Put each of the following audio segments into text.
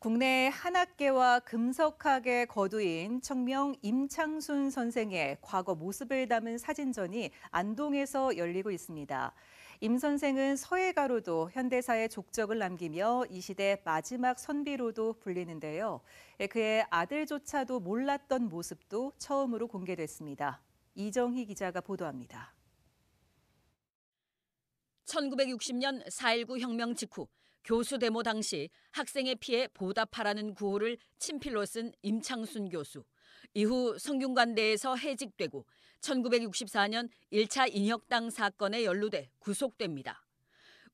국내 한학계와 금석학의 거두인 청명 임창순 선생의 과거 모습을 담은 사진전이 안동에서 열리고 있습니다. 임 선생은 서예가로도 현대사의 족적을 남기며 이 시대 마지막 선비로도 불리는데요. 예, 그의 아들조차도 몰랐던 모습도 처음으로 공개됐습니다. 이정희 기자가 보도합니다. 1960년 4.19 혁명 직후 교수 데모 당시 학생의 피해 보답하라는 구호를 친필로 쓴 임창순 교수. 이후 성균관대에서 해직되고 1964년 1차 인혁당 사건에 연루돼 구속됩니다.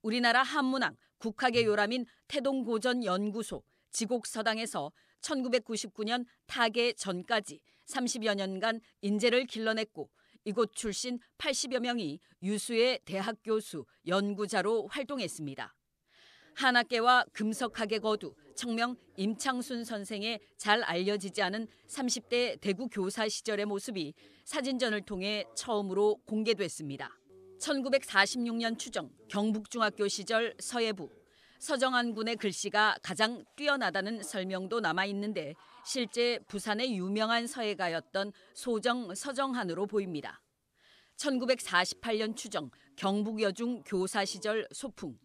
우리나라 한문학 국학의 요람인 태동고전연구소 지곡서당에서 1999년 타계 전까지 30여 년간 인재를 길러냈고 이곳 출신 80여 명이 유수의 대학 교수, 연구자로 활동했습니다. 한학계와 금석학의 거두 청명 임창순 선생의 잘 알려지지 않은 30대 대구 교사 시절의 모습이 사진전을 통해 처음으로 공개됐습니다. 1946년 추정 경북중학교 시절 서해부 서정한 군의 글씨가 가장 뛰어나다는 설명도 남아 있는데 실제 부산의 유명한 서예가였던 소정 서정한으로 보입니다. 1948년 추정 경북여중 교사 시절 소풍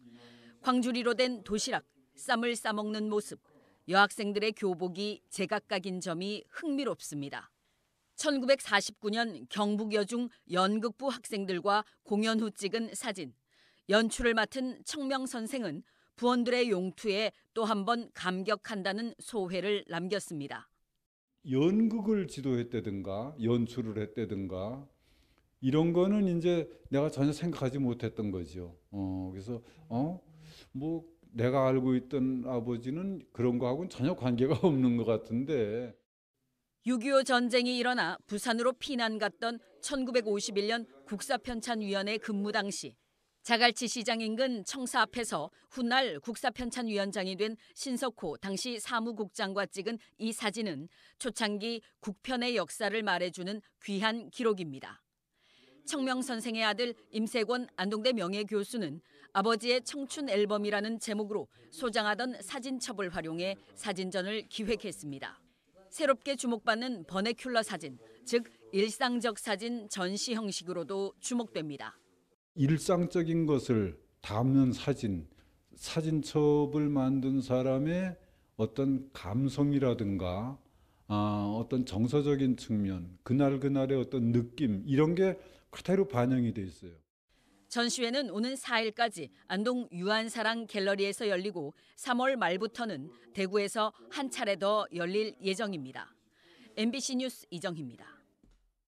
광주리로 된 도시락, 쌈을 싸먹는 모습, 여학생들의 교복이 제각각인 점이 흥미롭습니다. 1949년 경북여중 연극부 학생들과 공연 후 찍은 사진. 연출을 맡은 청명 선생은 부원들의 용투에 또 한 번 감격한다는 소회를 남겼습니다. 연극을 지도했다든가 연출을 했다든가 이런 거는 이제 내가 전혀 생각하지 못했던 거죠. 어, 그래서 어, 뭐 내가 알고 있던 아버지는 그런 거하고는 전혀 관계가 없는 것 같은데. 6.25 전쟁이 일어나 부산으로 피난 갔던 1951년 국사편찬위원회 근무 당시 자갈치 시장 인근 청사 앞에서 훗날 국사편찬위원장이 된 신석호 당시 사무국장과 찍은 이 사진은 초창기 국편의 역사를 말해주는 귀한 기록입니다. 청명 선생의 아들 임세권 안동대 명예교수는 아버지의 청춘 앨범이라는 제목으로 소장하던 사진첩을 활용해 사진전을 기획했습니다. 새롭게 주목받는 버네큘러 사진, 즉 일상적 사진 전시 형식으로도 주목됩니다. 일상적인 것을 담는 사진, 사진첩을 만든 사람의 어떤 감성이라든가 아, 어떤 정서적인 측면, 그날 그날의 어떤 느낌 이런 게 그대로 반영이 돼 있어요. 전시회는 오는 4일까지 안동 유한사랑 갤러리에서 열리고 3월 말부터는 대구에서 한 차례 더 열릴 예정입니다. MBC 뉴스 이정희입니다.